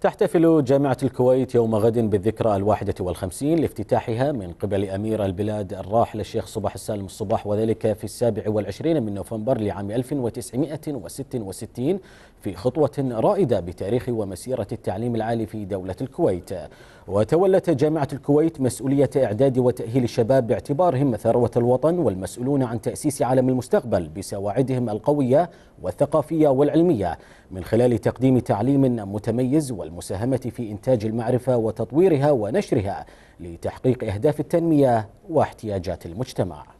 تحتفل جامعة الكويت يوم غد بالذكرى الواحدة والخمسين لافتتاحها من قبل أمير البلاد الراحل الشيخ صباح السالم الصباح وذلك في السابع والعشرين من نوفمبر لعام 1966 في خطوة رائدة بتاريخ ومسيرة التعليم العالي في دولة الكويت وتولت جامعة الكويت مسؤولية إعداد وتأهيل الشباب باعتبارهم ثروة الوطن والمسؤولون عن تأسيس عالم المستقبل بسواعدهم القوية والثقافية والعلمية من خلال تقديم تعليم متميز والمساهمة في إنتاج المعرفة وتطويرها ونشرها لتحقيق أهداف التنمية واحتياجات المجتمع